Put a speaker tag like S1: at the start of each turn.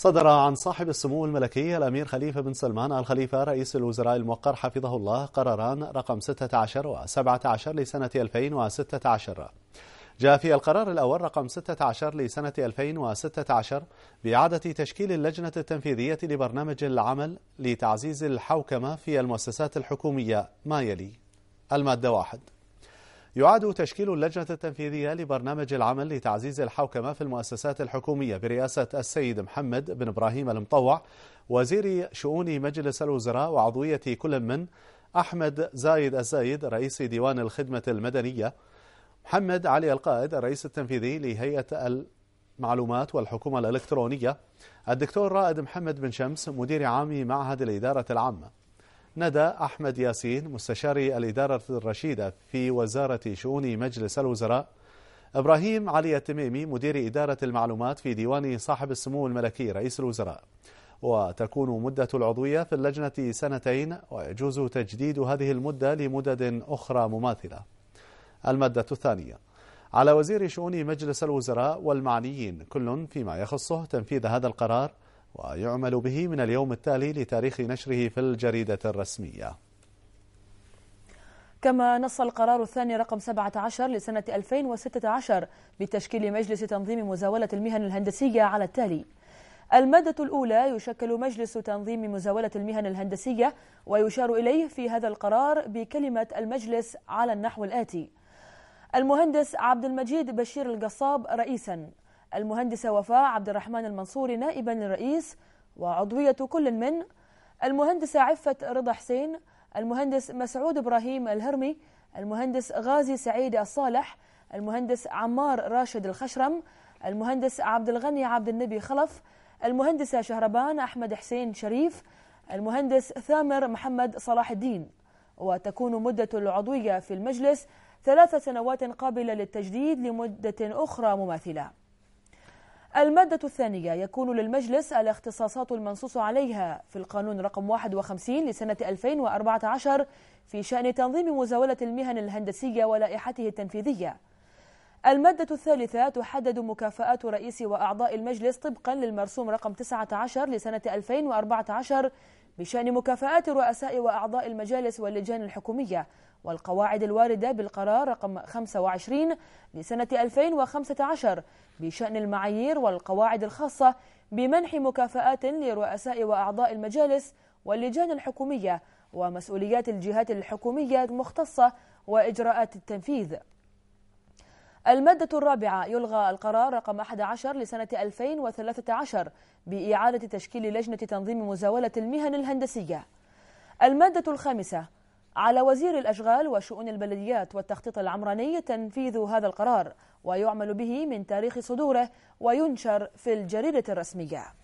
S1: صدر عن صاحب السمو الملكي الأمير خليفة بن سلمان الخليفة رئيس الوزراء الموقر حفظه الله قراران رقم 16 و 17 لسنة 2016 جاء في القرار الأول رقم 16 لسنة 2016 بإعادة تشكيل اللجنة التنفيذية لبرنامج العمل لتعزيز الحوكمة في المؤسسات الحكومية ما يلي المادة واحد يعاد تشكيل اللجنة التنفيذية لبرنامج العمل لتعزيز الحوكمة في المؤسسات الحكومية برئاسة السيد محمد بن إبراهيم المطوع وزير شؤون مجلس الوزراء وعضوية كل من أحمد زايد الزايد رئيس ديوان الخدمة المدنية محمد علي القائد الرئيس التنفيذي لهيئة المعلومات والحكومة الإلكترونية الدكتور رائد محمد بن شمس مدير عام معهد الإدارة العامة ندى أحمد ياسين مستشاري الإدارة الرشيدة في وزارة شؤون مجلس الوزراء إبراهيم علي التميمي مدير إدارة المعلومات في ديوان صاحب السمو الملكي رئيس الوزراء وتكون مدة العضوية في اللجنة سنتين ويجوز تجديد هذه المدة لمدد أخرى مماثلة المادة الثانية على وزير شؤون مجلس الوزراء والمعنيين كل فيما يخصه تنفيذ هذا القرار ويعمل به من اليوم التالي لتاريخ نشره في الجريدة الرسمية
S2: كما نص القرار الثاني رقم 17 لسنة 2016 بتشكيل مجلس تنظيم مزاولة المهن الهندسية على التالي المادة الأولى يشكل مجلس تنظيم مزاولة المهن الهندسية ويشار إليه في هذا القرار بكلمة المجلس على النحو الآتي المهندس عبد المجيد بشير القصاب رئيسا المهندسة وفاء عبد الرحمن المنصوري نائبا للرئيس وعضوية كل من المهندسة عفة رضا حسين المهندس مسعود إبراهيم الهرمي المهندس غازي سعيد الصالح المهندس عمار راشد الخشرم المهندس عبد الغني عبد النبي خلف المهندسة شهربان أحمد حسين شريف المهندس ثامر محمد صلاح الدين وتكون مدة العضوية في المجلس ثلاث سنوات قابلة للتجديد لمدة أخرى مماثلة المادة الثانية يكون للمجلس الاختصاصات المنصوص عليها في القانون رقم 51 لسنة 2014 في شأن تنظيم مزاولة المهن الهندسية ولائحته التنفيذية المادة الثالثة تحدد مكافآت رئيس وأعضاء المجلس طبقا للمرسوم رقم 19 لسنة 2014 بشأن مكافآت رؤساء وأعضاء المجالس واللجان الحكومية والقواعد الواردة بالقرار رقم 25 لسنة 2015 بشأن المعايير والقواعد الخاصة بمنح مكافآت لرؤساء وأعضاء المجالس واللجان الحكومية ومسؤوليات الجهات الحكومية المختصة وإجراءات التنفيذ المادة الرابعة يلغى القرار رقم 11 لسنة 2013 بإعادة تشكيل لجنة تنظيم مزاولة المهن الهندسية المادة الخامسة على وزير الأشغال وشؤون البلديات والتخطيط العمراني تنفيذ هذا القرار ويعمل به من تاريخ صدوره وينشر في الجريدة الرسمية